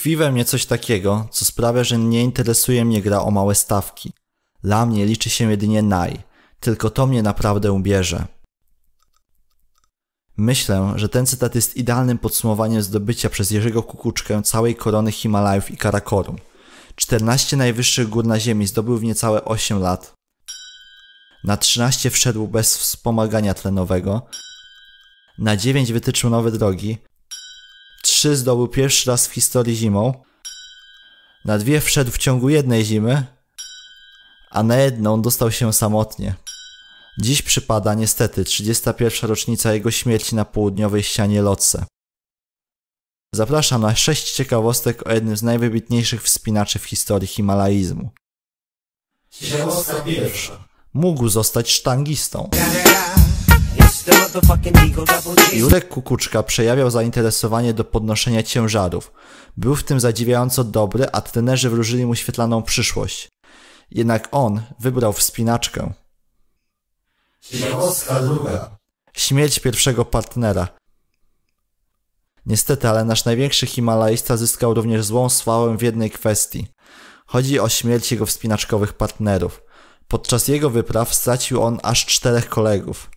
Tkwi we mnie coś takiego, co sprawia, że nie interesuje mnie gra o małe stawki. Dla mnie liczy się jedynie naj. Tylko to mnie naprawdę ubierze. Myślę, że ten cytat jest idealnym podsumowaniem zdobycia przez Jerzego Kukuczkę całej korony Himalajów i Karakorum. 14 najwyższych gór na Ziemi zdobył w niecałe 8 lat. Na 13 wszedł bez wspomagania tlenowego. Na 9 wytyczył nowe drogi, 3 zdobył pierwszy raz w historii zimą. Na dwie wszedł w ciągu jednej zimy, a na jedną dostał się samotnie. Dziś przypada niestety 31. rocznica jego śmierci na południowej ścianie Lotse. Zapraszam na 6 ciekawostek o jednym z najwybitniejszych wspinaczy w historii himalaizmu. Ciekawostka pierwsza. Mógł zostać sztangistą. Jurek Kukuczka przejawiał zainteresowanie do podnoszenia ciężarów. Był w tym zadziwiająco dobry, a trenerzy wróżyli mu świetlaną przyszłość. Jednak on wybrał wspinaczkę. Śmierć pierwszego partnera. Niestety, ale nasz największy Himalajista zyskał również złą sławę w jednej kwestii. Chodzi o śmierć jego wspinaczkowych partnerów. Podczas jego wypraw stracił on aż czterech kolegów.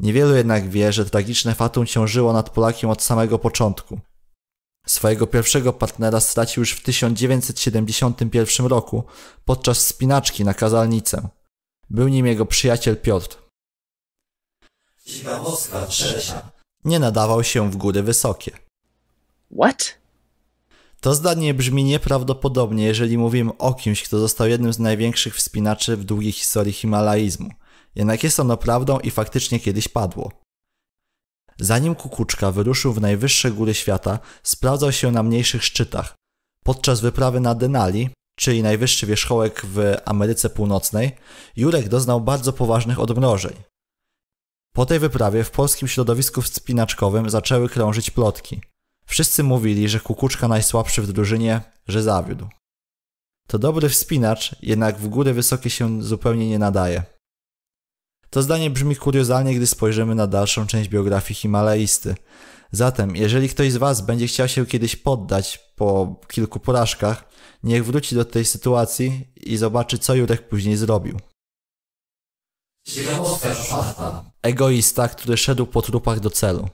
Niewielu jednak wie, że tragiczne fatum ciążyło nad Polakiem od samego początku. Swojego pierwszego partnera stracił już w 1971 roku podczas spinaczki na kazalnicę. Był nim jego przyjaciel Piotr. Nie nadawał się w góry wysokie. What? To zdanie brzmi nieprawdopodobnie, jeżeli mówimy o kimś, kto został jednym z największych wspinaczy w długiej historii himalaizmu – jednak jest ono prawdą i faktycznie kiedyś padło. Zanim Kukuczka wyruszył w najwyższe góry świata, sprawdzał się na mniejszych szczytach. Podczas wyprawy na Denali, czyli najwyższy wierzchołek w Ameryce Północnej, Jurek doznał bardzo poważnych odmrożeń. Po tej wyprawie w polskim środowisku wspinaczkowym zaczęły krążyć plotki. Wszyscy mówili, że Kukuczka najsłabszy w drużynie, że zawiódł. To dobry wspinacz, jednak w góry wysokie się zupełnie nie nadaje. To zdanie brzmi kuriozalnie, gdy spojrzymy na dalszą część biografii Himalaisty. Zatem, jeżeli ktoś z Was będzie chciał się kiedyś poddać po kilku porażkach, niech wróci do tej sytuacji i zobaczy, co Jurek później zrobił. Egoista, który szedł po trupach do celu.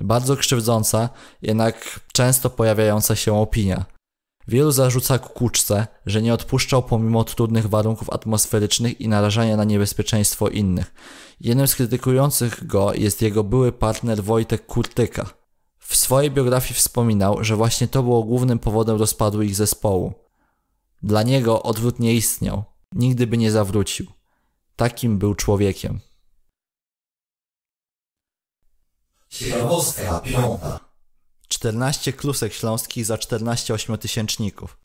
Bardzo krzywdząca, jednak często pojawiająca się opinia. Wielu zarzuca Kukuczce, że nie odpuszczał pomimo trudnych warunków atmosferycznych i narażania na niebezpieczeństwo innych. Jednym z krytykujących go jest jego były partner Wojtek Kurtyka. W swojej biografii wspominał, że właśnie to było głównym powodem rozpadu ich zespołu. Dla niego odwrót nie istniał, nigdy by nie zawrócił. Takim był człowiekiem. Ciekawostka piąta. 14 klusek śląskich za 14 ośmiotysięczników.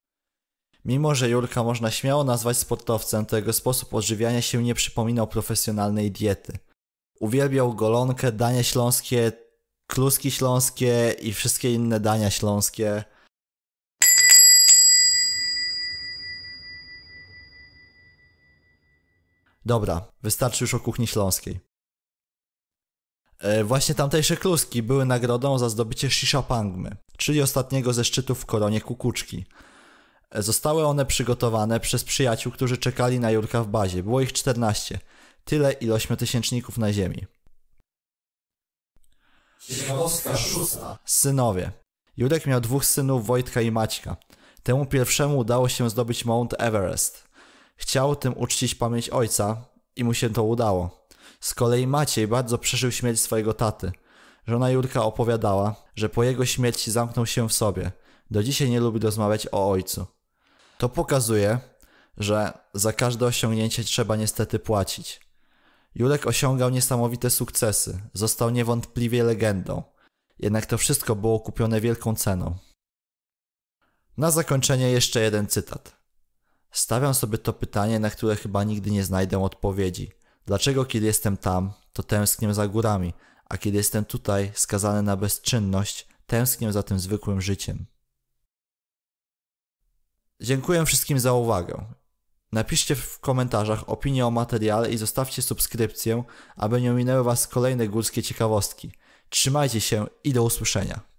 Mimo, że Jurka można śmiało nazwać sportowcem, to jego sposób odżywiania się nie przypominał profesjonalnej diety. Uwielbiał golonkę, dania śląskie, kluski śląskie i wszystkie inne dania śląskie. Dobra, wystarczy już o kuchni śląskiej. E, właśnie tamtejsze kluski były nagrodą za zdobycie Pangmy, czyli ostatniego ze szczytów w koronie kukuczki. E, zostały one przygotowane przez przyjaciół, którzy czekali na Jurka w bazie. Było ich 14. Tyle ile tysięczników na ziemi. Ciekawostka szósta. Synowie. Jurek miał dwóch synów, Wojtka i Maćka. Temu pierwszemu udało się zdobyć Mount Everest. Chciał tym uczcić pamięć ojca i mu się to udało. Z kolei Maciej bardzo przeżył śmierć swojego taty. Żona Jurka opowiadała, że po jego śmierci zamknął się w sobie. Do dzisiaj nie lubi rozmawiać o ojcu. To pokazuje, że za każde osiągnięcie trzeba niestety płacić. Jurek osiągał niesamowite sukcesy, został niewątpliwie legendą. Jednak to wszystko było kupione wielką ceną. Na zakończenie jeszcze jeden cytat. Stawiam sobie to pytanie, na które chyba nigdy nie znajdę odpowiedzi – Dlaczego kiedy jestem tam, to tęsknię za górami, a kiedy jestem tutaj, skazany na bezczynność, tęsknię za tym zwykłym życiem? Dziękuję wszystkim za uwagę. Napiszcie w komentarzach opinię o materiale i zostawcie subskrypcję, aby nie ominęły Was kolejne górskie ciekawostki. Trzymajcie się i do usłyszenia.